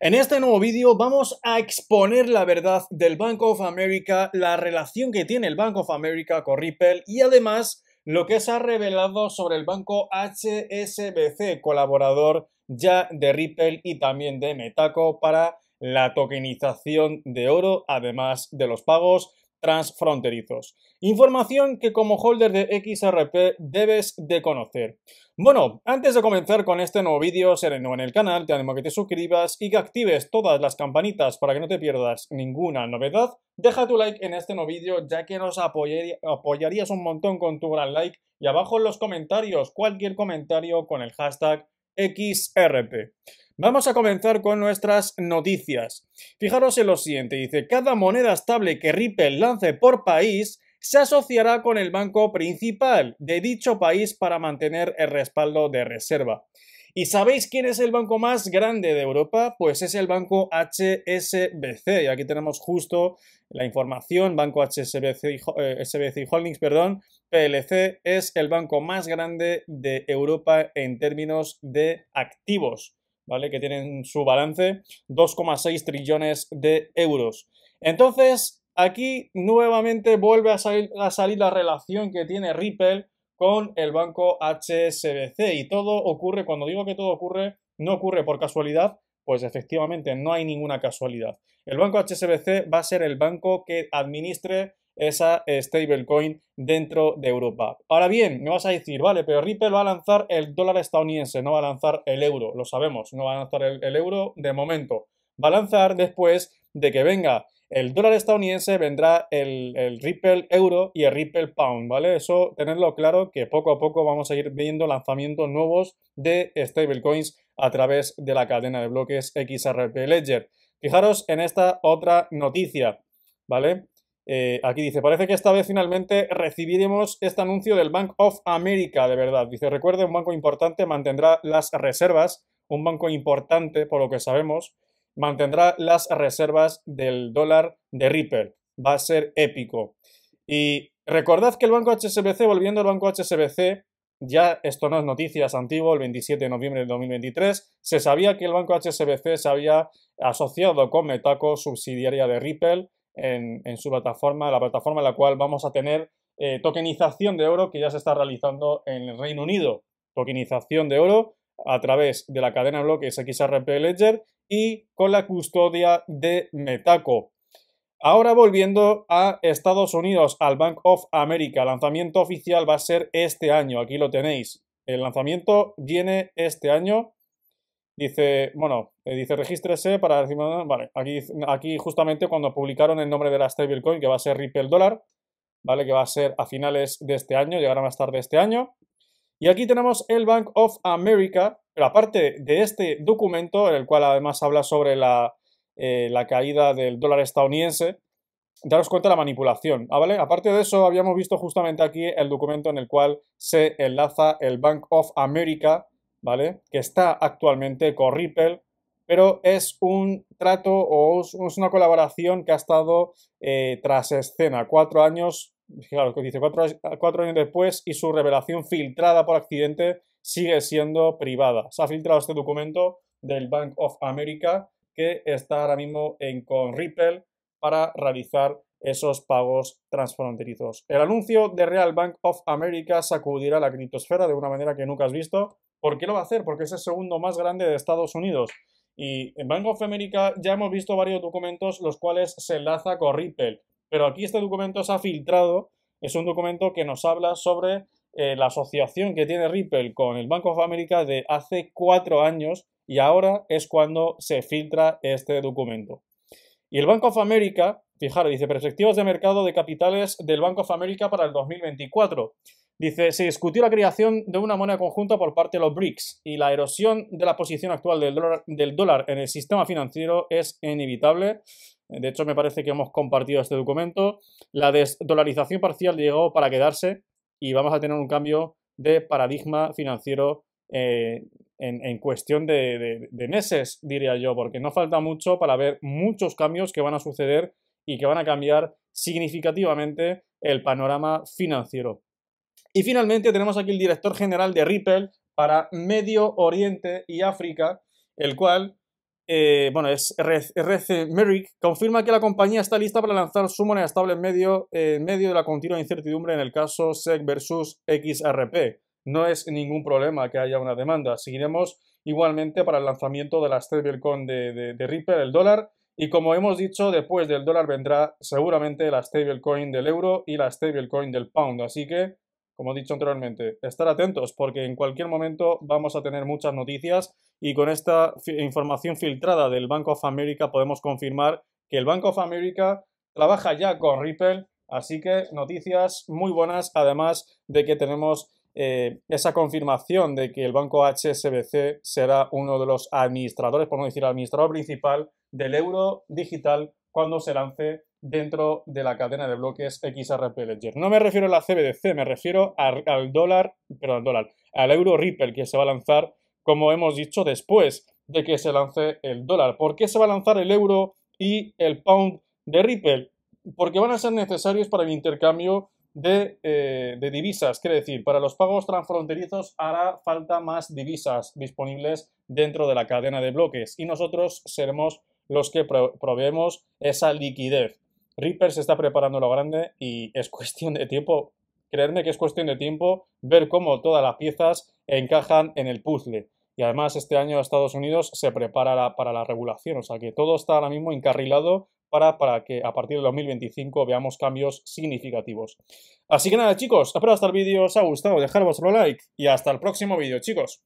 En este nuevo vídeo vamos a exponer la verdad del Bank of America, la relación que tiene el Bank of America con Ripple y además lo que se ha revelado sobre el banco HSBC, colaborador ya de Ripple y también de Metaco para la tokenización de oro, además de los pagos transfronterizos. Información que como holder de XRP debes de conocer. Bueno, antes de comenzar con este nuevo vídeo, seré nuevo en el canal, te animo a que te suscribas y que actives todas las campanitas para que no te pierdas ninguna novedad. Deja tu like en este nuevo vídeo ya que nos apoyarías un montón con tu gran like y abajo en los comentarios cualquier comentario con el hashtag XRP. Vamos a comenzar con nuestras noticias. Fijaros en lo siguiente, dice, cada moneda estable que Ripple lance por país se asociará con el banco principal de dicho país para mantener el respaldo de reserva. ¿Y sabéis quién es el banco más grande de Europa? Pues es el banco HSBC. Y aquí tenemos justo la información. Banco HSBC eh, Holdings, perdón. PLC es el banco más grande de Europa en términos de activos. ¿vale? Que tienen su balance, 2,6 trillones de euros. Entonces, aquí nuevamente vuelve a a salir la relación que tiene Ripple con el banco HSBC. Y todo ocurre, cuando digo que todo ocurre, no ocurre por casualidad, pues efectivamente no hay ninguna casualidad. El banco HSBC va a ser el banco que administre esa stablecoin dentro de Europa. Ahora bien, me vas a decir, vale, pero Ripple va a lanzar el dólar estadounidense, no va a lanzar el euro, lo sabemos, no va a lanzar el, euro de momento. Va a lanzar después de que venga el dólar estadounidense, vendrá el, el, Ripple euro y el Ripple pound, ¿vale? Eso tenerlo claro que poco a poco vamos a ir viendo lanzamientos nuevos de stablecoins a través de la cadena de bloques XRP Ledger. Fijaros en esta otra noticia, ¿vale? Eh, aquí dice, parece que esta vez finalmente recibiremos este anuncio del Bank of America, de verdad. Dice, recuerde, un banco importante mantendrá las reservas, un banco importante, por lo que sabemos, mantendrá las reservas del dólar de Ripple. Va a ser épico. Y recordad que el banco HSBC, volviendo al banco HSBC, ya esto no es noticias antiguo, el 27 de noviembre del 2023, se sabía que el banco HSBC se había asociado con Metaco, subsidiaria de Ripple, en, su plataforma, la plataforma en la cual vamos a tener eh, tokenización de oro que ya se está realizando en el Reino Unido. Tokenización de oro a través de la cadena de bloques XRP Ledger y con la custodia de Metaco. Ahora volviendo a Estados Unidos, al Bank of America, lanzamiento oficial va a ser este año, aquí lo tenéis. El lanzamiento viene este año. Dice, bueno, eh, dice, regístrese para... Vale, aquí, aquí justamente cuando publicaron el nombre de la stablecoin, que va a ser Ripple Dollar, ¿vale? Que va a ser a finales de este año, llegará más tarde este año. Y aquí tenemos el Bank of America, pero aparte de este documento, en el cual además habla sobre la, eh, caída del dólar estadounidense, daros cuenta de la manipulación, ¿ah, ¿vale? Aparte de eso, habíamos visto justamente aquí el documento en el cual se enlaza el Bank of America, ¿vale? Que está actualmente con Ripple pero es un trato o es una colaboración que ha estado eh, tras escena, cuatro años, que dice cuatro años después y su revelación filtrada por accidente sigue siendo privada. Se ha filtrado este documento del Bank of America que está ahora mismo en, con Ripple para realizar esos pagos transfronterizos. El anuncio de Real Bank of America sacudirá la criptosfera de una manera que nunca has visto. ¿Por qué lo va a hacer? Porque es el segundo más grande de Estados Unidos. Y en Bank of America ya hemos visto varios documentos los cuales se enlaza con Ripple, pero aquí este documento se ha filtrado, es un documento que nos habla sobre eh, la asociación que tiene Ripple con el Bank of America de hace cuatro años y ahora es cuando se filtra este documento. Y el Bank of America, fijaros, dice perspectivas de mercado de capitales del Bank of America para el 2024. Dice, se discutió la creación de una moneda conjunta por parte de los BRICS y la erosión de la posición actual del dólar, del dólar en el sistema financiero es inevitable. De hecho, me parece que hemos compartido este documento. La desdolarización parcial llegó para quedarse y vamos a tener un cambio de paradigma financiero eh, en, cuestión de meses, diría yo, porque no falta mucho para ver muchos cambios que van a suceder y que van a cambiar significativamente el panorama financiero. Y finalmente tenemos aquí el director general de Ripple para Medio Oriente y África, el cual, eh, bueno, es RC eh, Merrick, confirma que la compañía está lista para lanzar su moneda estable en medio, medio de la continua incertidumbre en el caso SEC versus XRP. No es ningún problema que haya una demanda. Seguiremos igualmente para el lanzamiento de la stablecoin de, de, de Ripple, el dólar, y como hemos dicho, después del dólar vendrá seguramente la stablecoin del euro y la stablecoin del pound. Así que como he dicho anteriormente, estar atentos porque en cualquier momento vamos a tener muchas noticias y con esta información filtrada del Bank of America podemos confirmar que el Bank of America trabaja ya con Ripple, así que noticias muy buenas, además de que tenemos eh, esa confirmación de que el banco HSBC será uno de los administradores, por no decir administrador principal del euro digital cuando se lance dentro de la cadena de bloques XRP Ledger. No me refiero a la CBDC, me refiero al, dólar, perdón, al dólar, al euro Ripple que se va a lanzar, como hemos dicho, después de que se lance el dólar. ¿Por qué se va a lanzar el euro y el pound de Ripple? Porque van a ser necesarios para el intercambio de, eh, divisas, quiere decir, para los pagos transfronterizos hará falta más divisas disponibles dentro de la cadena de bloques y nosotros seremos los que proveemos esa liquidez. Reaper se está preparando lo grande y es cuestión de tiempo, creerme que es cuestión de tiempo ver cómo todas las piezas encajan en el puzzle. Y además este año Estados Unidos se prepara para la regulación, o sea que todo está ahora mismo encarrilado para, para, que a partir del 2025 veamos cambios significativos. Así que nada chicos, espero hasta el vídeo os ha gustado, dejar vuestro like y hasta el próximo vídeo chicos.